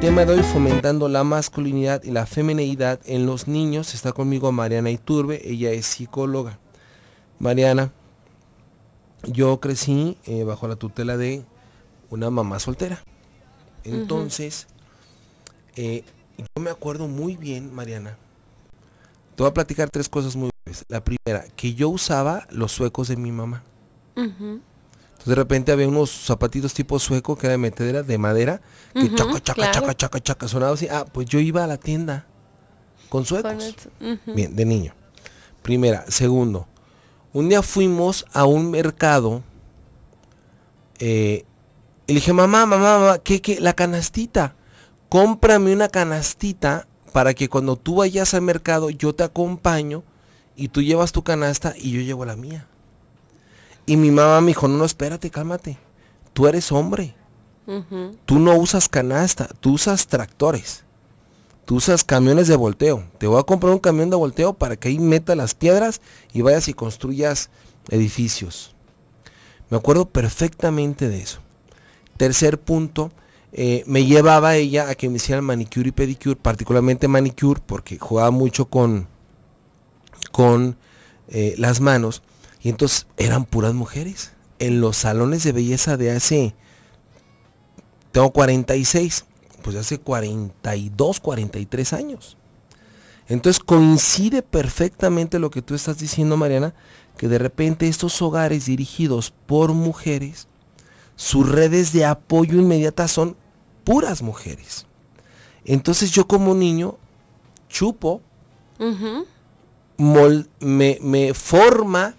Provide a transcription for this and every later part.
El tema de hoy, fomentando la masculinidad y la femineidad en los niños, está conmigo Mariana Iturbe, ella es psicóloga. Mariana, yo crecí eh, bajo la tutela de una mamá soltera. Entonces, eh, yo me acuerdo muy bien, Mariana, te voy a platicar tres cosas muy breves. La primera, que yo usaba los suecos de mi mamá. Entonces de repente había unos zapatitos tipo sueco que era de de madera, que chaca, chaca, chaca, chaca, chaca, sonaba así. Ah, pues yo iba a la tienda con suecos. Bien, de niño. Primera. Segundo, un día fuimos a un mercado eh, y le dije, mamá, mamá, mamá, ¿qué, qué? La canastita. Cómprame una canastita para que cuando tú vayas al mercado yo te acompaño y tú llevas tu canasta y yo llevo la mía. Y mi mamá me dijo, no, no, espérate, cálmate. Tú eres hombre. Tú no usas canasta, tú usas tractores. Tú usas camiones de volteo. Te voy a comprar un camión de volteo para que ahí meta las piedras y vayas y construyas edificios. Me acuerdo perfectamente de eso. Tercer punto, eh, me llevaba ella a que me hicieran manicure y pedicure, particularmente manicure, porque jugaba mucho con, con eh, las manos. Y entonces eran puras mujeres. En los salones de belleza de hace, tengo 46, pues hace 42, 43 años. Entonces coincide perfectamente lo que tú estás diciendo, Mariana, que de repente estos hogares dirigidos por mujeres, sus redes de apoyo inmediata son puras mujeres. Entonces yo como niño chupo, me, me, forma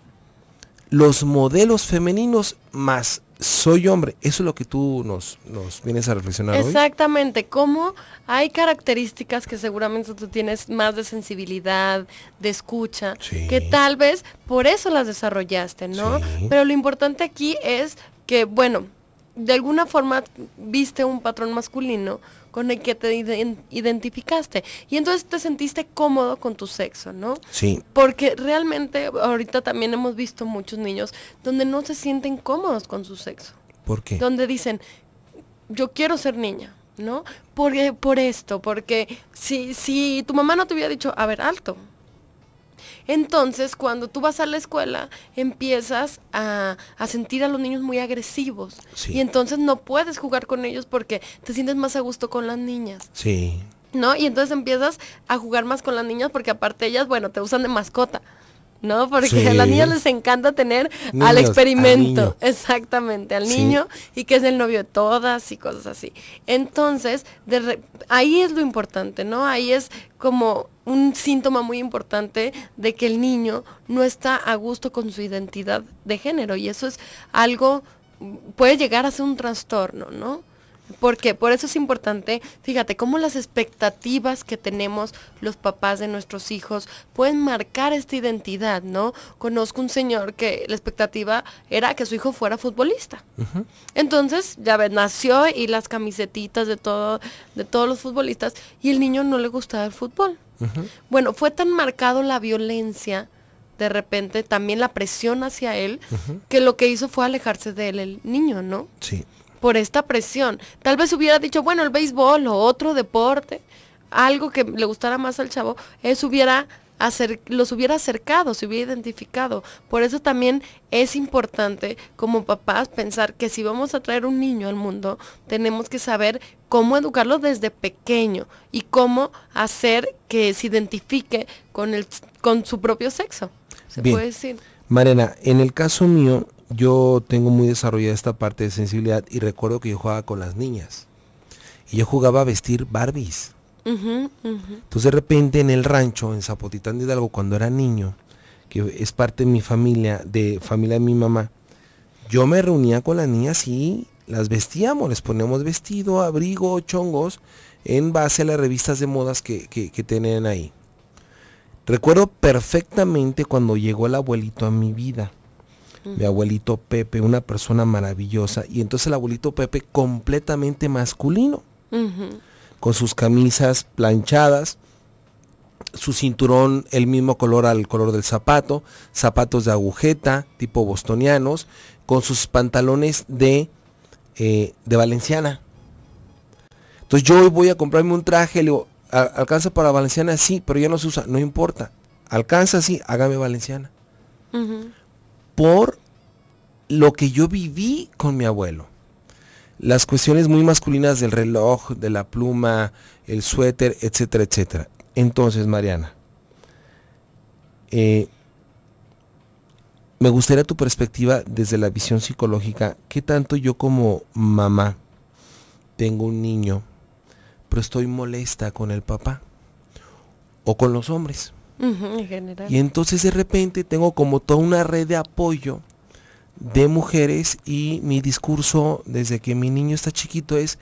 los modelos femeninos más soy hombre. Eso es lo que tú nos, nos vienes a reflexionar. Exactamente, como cómo hay características que seguramente tú tienes más de sensibilidad, de escucha, que tal vez por eso las desarrollaste, ¿no? Pero lo importante aquí es que, bueno, de alguna forma viste un patrón masculino con el que te identificaste. Y entonces te sentiste cómodo con tu sexo, ¿no? Sí. Porque realmente ahorita también hemos visto muchos niños donde no se sienten cómodos con su sexo. ¿Por qué? Donde dicen, yo quiero ser niña, ¿no? Porque, por esto, porque si, si tu mamá no te hubiera dicho, a ver, alto, entonces, cuando tú vas a la escuela, empiezas a, sentir a los niños muy agresivos. Y entonces no puedes jugar con ellos porque te sientes más a gusto con las niñas. Sí. ¿No? Y entonces empiezas a jugar más con las niñas porque aparte ellas, bueno, te usan de mascota. ¿no? Porque a las niñas les encanta tener al experimento, exactamente, al niño y que es el novio de todas y cosas así. Entonces, ahí es lo importante, ¿no? Ahí es como un síntoma muy importante de que el niño no está a gusto con su identidad de género y eso es algo, puede llegar a ser un trastorno, ¿no? Porque por eso es importante, fíjate, cómo las expectativas que tenemos los papás de nuestros hijos pueden marcar esta identidad, ¿no? Conozco un señor que la expectativa era que su hijo fuera futbolista. Entonces, ya ves, nació y las camisetitas de todo, de todos los futbolistas, y el niño no le gustaba el fútbol. Bueno, fue tan marcado la violencia de repente también la presión hacia él, que lo que hizo fue alejarse de él el niño, ¿no? Sí por esta presión. Tal vez hubiera dicho, bueno, el béisbol o otro deporte, algo que le gustara más al chavo, es hubiera los hubiera acercado, se hubiera identificado. Por eso también es importante como papás pensar que si vamos a traer un niño al mundo, tenemos que saber cómo educarlo desde pequeño y cómo hacer que se identifique con, el, con su propio sexo, se puede decir. Mariana, en el caso mío, yo tengo muy desarrollada esta parte de sensibilidad y recuerdo que yo jugaba con las niñas. Y yo jugaba a vestir Barbies. Entonces de repente en el rancho, en Zapotitán de Hidalgo, cuando era niño, que es parte de mi familia, de familia de mi mamá, yo me reunía con las niñas y las vestíamos, les poníamos vestido, abrigo, chongos, en base a las revistas de modas que, que tenían ahí. Recuerdo perfectamente cuando llegó el abuelito a mi vida mi abuelito Pepe, una persona maravillosa. Y entonces el abuelito Pepe completamente masculino, con sus camisas planchadas, su cinturón el mismo color al color del zapato, zapatos de agujeta, tipo bostonianos, con sus pantalones de, eh, de valenciana. Entonces yo hoy voy a comprarme un traje, le digo, ¿alcanza para valenciana? Sí, pero ya no se usa, no importa. Alcanza, sí, hágame valenciana por lo que yo viví con mi abuelo. Las cuestiones muy masculinas del reloj, de la pluma, el suéter, etcétera, etcétera. Entonces, Mariana, eh, me gustaría tu perspectiva desde la visión psicológica. ¿Qué tanto yo como mamá tengo un niño, pero estoy molesta con el papá o con los hombres? Y entonces de repente tengo como toda una red de apoyo de mujeres y mi discurso desde que mi niño está chiquito es,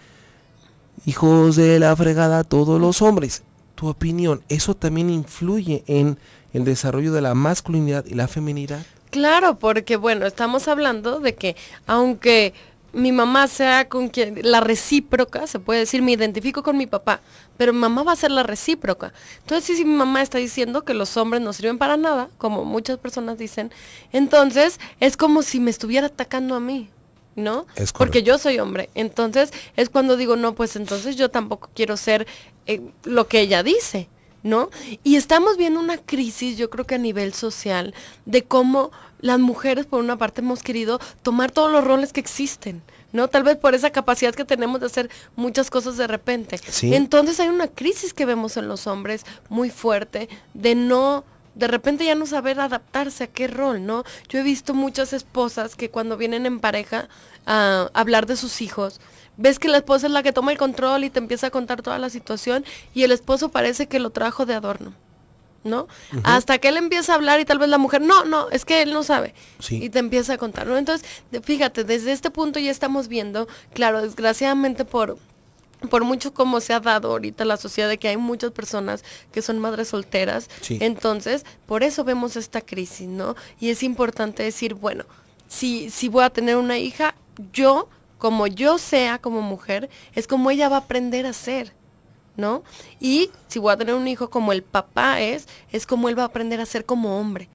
hijos de la fregada todos los hombres. Tu opinión, eso también influye en el desarrollo de la masculinidad y la feminidad. Claro, porque bueno, estamos hablando de que aunque mi mamá sea con quien, la recíproca, se puede decir, me identifico con mi papá, pero mi mamá va a ser la recíproca. Entonces, si mi mamá está diciendo que los hombres no sirven para nada, como muchas personas dicen, entonces es como si me estuviera atacando a mí. ¿no? Es Porque yo soy hombre. Entonces es cuando digo, no, pues entonces yo tampoco quiero ser eh, lo que ella dice. Y estamos viendo una crisis, yo creo que a nivel social, de cómo las mujeres, por una parte, hemos querido tomar todos los roles que existen, ¿no? Tal vez por esa capacidad que tenemos de hacer muchas cosas de repente. Entonces hay una crisis que vemos en los hombres muy fuerte de no de repente ya no saber adaptarse a qué rol, ¿no? Yo he visto muchas esposas que cuando vienen en pareja a hablar de sus hijos, ves que la esposa es la que toma el control y te empieza a contar toda la situación y el esposo parece que lo trajo de adorno. ¿no? Hasta que él empieza a hablar y tal vez la mujer, no, no, es que él no sabe. Sí. Y te empieza a contar, ¿no? Entonces, fíjate, desde este punto ya estamos viendo, claro, desgraciadamente por por mucho como se ha dado ahorita la sociedad de que hay muchas personas que son madres solteras, entonces por eso vemos esta crisis, ¿no? Y es importante decir, bueno, si, si voy a tener una hija, yo como yo sea como mujer, es como ella va a aprender a ser, ¿no? Y si voy a tener un hijo como el papá es, es como él va a aprender a ser como hombre.